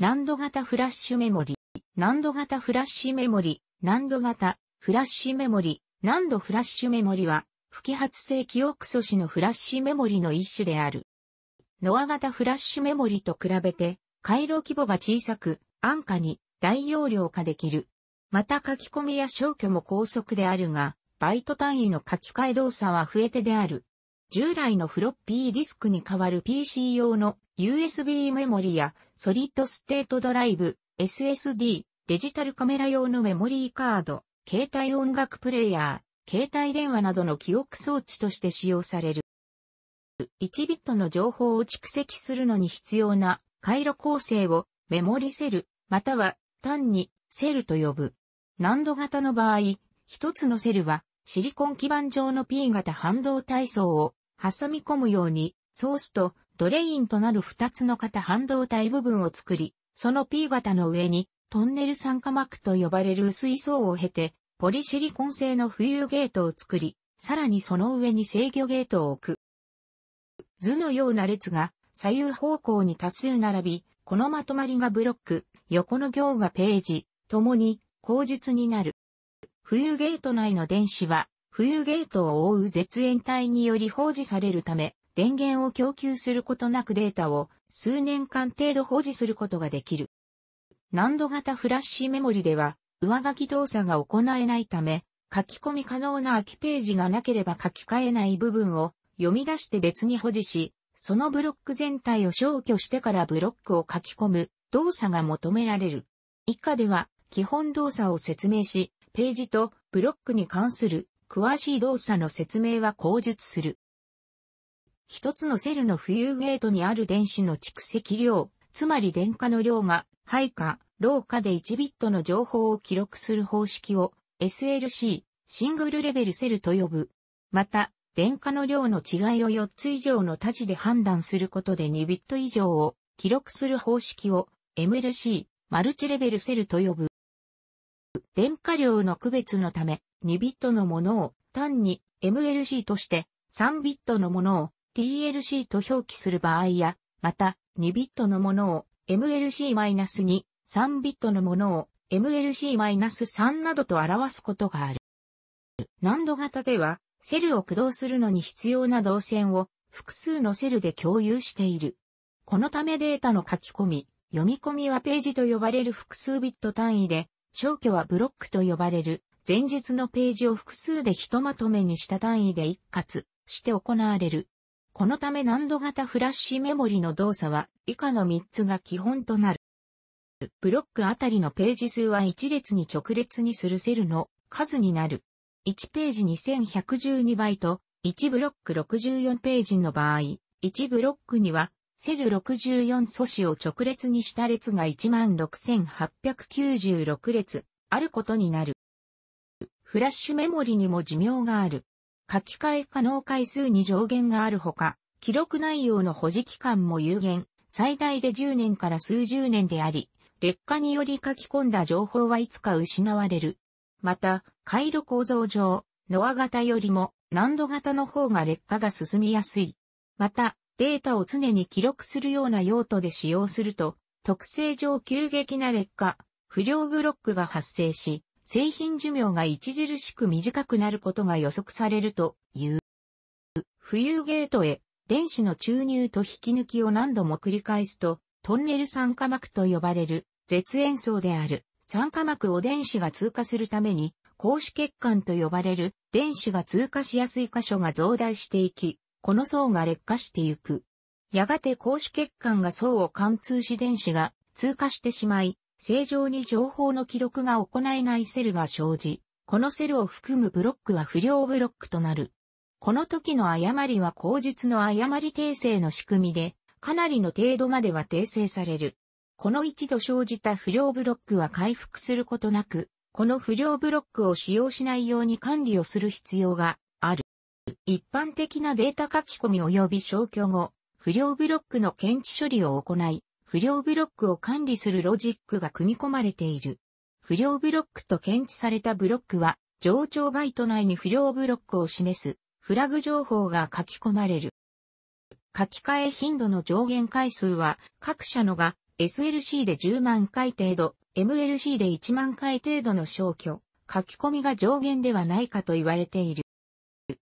難度型フラッシュメモリ、難度型フラッシュメモリ、難度型フラッシュメモリ、難度フラッシュメモリは、不揮発性記憶素子のフラッシュメモリの一種である。ノア型フラッシュメモリと比べて、回路規模が小さく、安価に大容量化できる。また書き込みや消去も高速であるが、バイト単位の書き換え動作は増えてである。従来のフロッピーディスクに代わる PC 用の USB メモリやソリッドステートドライブ、SSD、デジタルカメラ用のメモリーカード、携帯音楽プレイヤー、携帯電話などの記憶装置として使用される。1ビットの情報を蓄積するのに必要な回路構成をメモリセル、または単にセルと呼ぶ。難度型の場合、一つのセルはシリコン基板上の P 型半導体層を挟み込むように、ソースとドレインとなる2つの型半導体部分を作り、その P 型の上にトンネル酸化膜と呼ばれる薄い層を経て、ポリシリコン製の浮遊ゲートを作り、さらにその上に制御ゲートを置く。図のような列が左右方向に多数並び、このまとまりがブロック、横の行がページ、ともに口述になる。浮遊ゲート内の電子は冬ゲートを覆う絶縁体により保持されるため、電源を供給することなくデータを数年間程度保持することができる。難度型フラッシュメモリでは、上書き動作が行えないため、書き込み可能な空きページがなければ書き換えない部分を読み出して別に保持し、そのブロック全体を消去してからブロックを書き込む動作が求められる。以下では基本動作を説明し、ページとブロックに関する詳しい動作の説明は口述する。一つのセルの浮遊ゲートにある電子の蓄積量、つまり電荷の量が、配下、廊下で1ビットの情報を記録する方式を SLC、シングルレベルセルと呼ぶ。また、電荷の量の違いを4つ以上の多値で判断することで2ビット以上を記録する方式を MLC、マルチレベルセルと呼ぶ。電荷量の区別のため、2ビットのものを単に MLC として、3ビットのものを TLC と表記する場合や、また、2ビットのものを MLC-2、3ビットのものを MLC-3 などと表すことがある。難度型では、セルを駆動するのに必要な動線を複数のセルで共有している。このためデータの書き込み、読み込みはページと呼ばれる複数ビット単位で消去はブロックと呼ばれる、前述のページを複数でひとまとめにした単位で一括して行われる。このため難度型フラッシュメモリの動作は以下の3つが基本となる。ブロックあたりのページ数は1列に直列にするセルの数になる。1ページ2112バイト、1ブロック64ページの場合、1ブロックにはセル64素子を直列にした列が16,896列あることになる。フラッシュメモリにも寿命がある。書き換え可能回数に上限があるほか、記録内容の保持期間も有限、最大で10年から数十年であり、劣化により書き込んだ情報はいつか失われる。また、回路構造上、ノア型よりもランド型の方が劣化が進みやすい。また、データを常に記録するような用途で使用すると、特性上急激な劣化、不良ブロックが発生し、製品寿命が著しく短くなることが予測されるという。浮遊ゲートへ電子の注入と引き抜きを何度も繰り返すと、トンネル酸化膜と呼ばれる絶縁層である酸化膜を電子が通過するために、格子血管と呼ばれる電子が通過しやすい箇所が増大していき、この層が劣化してゆく。やがて格子血管が層を貫通し電子が通過してしまい、正常に情報の記録が行えないセルが生じ、このセルを含むブロックは不良ブロックとなる。この時の誤りは口述の誤り訂正の仕組みで、かなりの程度までは訂正される。この一度生じた不良ブロックは回復することなく、この不良ブロックを使用しないように管理をする必要が一般的なデータ書き込み及び消去後、不良ブロックの検知処理を行い、不良ブロックを管理するロジックが組み込まれている。不良ブロックと検知されたブロックは、上長バイト内に不良ブロックを示す、フラグ情報が書き込まれる。書き換え頻度の上限回数は、各社のが SLC で10万回程度、MLC で1万回程度の消去、書き込みが上限ではないかと言われている。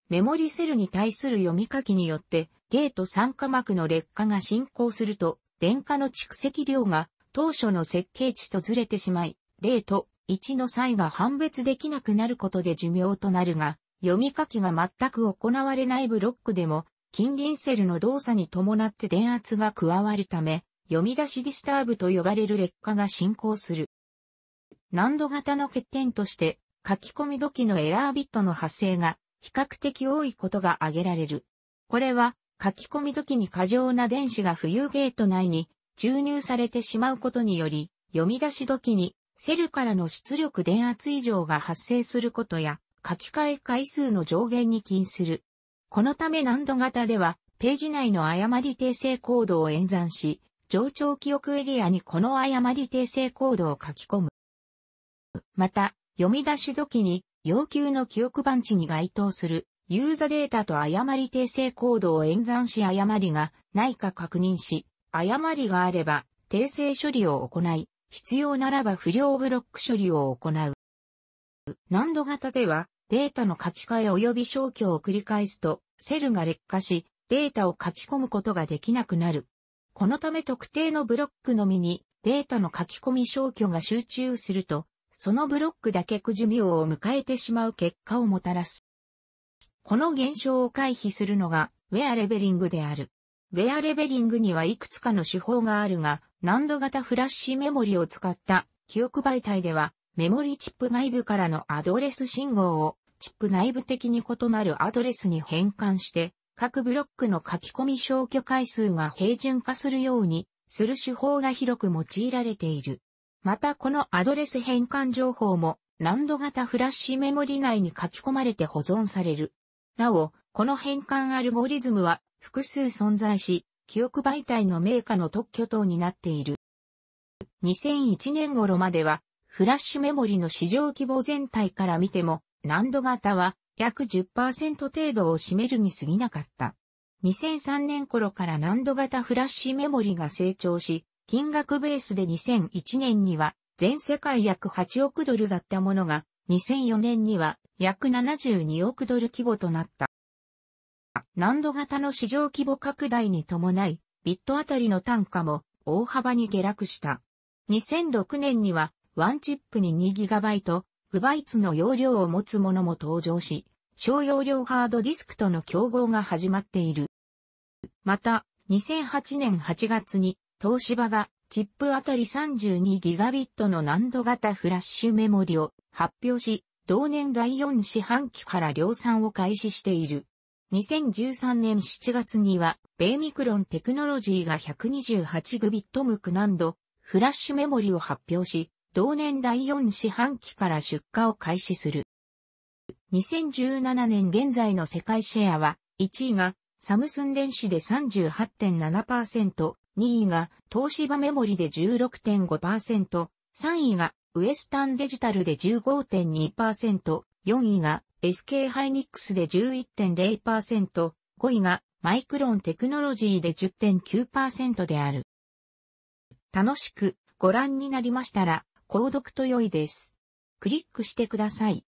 メモリセルに対する読み書きによって、ゲート酸化膜の劣化が進行すると、電荷の蓄積量が当初の設計値とずれてしまい、0と1の際が判別できなくなることで寿命となるが、読み書きが全く行われないブロックでも、近隣セルの動作に伴って電圧が加わるため、読み出しディスターブと呼ばれる劣化が進行する。難度型の欠点として、書き込み時のエラービットの発生が比較的多いことが挙げられる。これは、書き込み時に過剰な電子が浮遊ゲート内に注入されてしまうことにより、読み出し時にセルからの出力電圧異常が発生することや、書き換え回数の上限に禁する。このため難度型では、ページ内の誤り訂正コードを演算し、上長記憶エリアにこの誤り訂正コードを書き込む。また、読み出し時に要求の記憶番地に該当するユーザデータと誤り訂正コードを演算し誤りがないか確認し、誤りがあれば訂正処理を行い、必要ならば不良ブロック処理を行う。難度型では、データの書き換え及び消去を繰り返すと、セルが劣化し、データを書き込むことができなくなる。このため特定のブロックのみに、データの書き込み消去が集中すると、そのブロックだけ苦寿命を迎えてしまう結果をもたらす。この現象を回避するのが、ウェアレベリングである。ウェアレベリングにはいくつかの手法があるが、難度型フラッシュメモリを使った記憶媒体では、メモリチップ内部からのアドレス信号を、チップ内部的に異なるアドレスに変換して、各ブロックの書き込み消去回数が平準化するようにする手法が広く用いられている。またこのアドレス変換情報も難度型フラッシュメモリ内に書き込まれて保存される。なお、この変換アルゴリズムは複数存在し、記憶媒体のメーカの特許等になっている。2001年頃までは、フラッシュメモリの市場規模全体から見ても、難度型は約10%程度を占めるに過ぎなかった。2003年頃から難度型フラッシュメモリが成長し、金額ベースで2001年には全世界約8億ドルだったものが、2004年には約72億ドル規模となった。難度型の市場規模拡大に伴い、ビットあたりの単価も大幅に下落した。2006年には、ワンチップに 2GB、グバイツの容量を持つものも登場し、小容量ハードディスクとの競合が始まっている。また、2008年8月に東芝がチップあたり 32GB の難度型フラッシュメモリを発表し、同年第4四半期から量産を開始している。2013年7月には、米ミクロンテクノロジーが 128GB ムク難度、フラッシュメモリを発表し、同年第4四半期から出荷を開始する。2017年現在の世界シェアは、1位がサムスン電子で38.7%、2位が東芝メモリで16.5%、3位がウエスタンデジタルで15.2%、4位が SK ハイニックスで11.0%、5位がマイクロンテクノロジーで10.9%である。楽しくご覧になりましたら、購読と良いです。クリックしてください。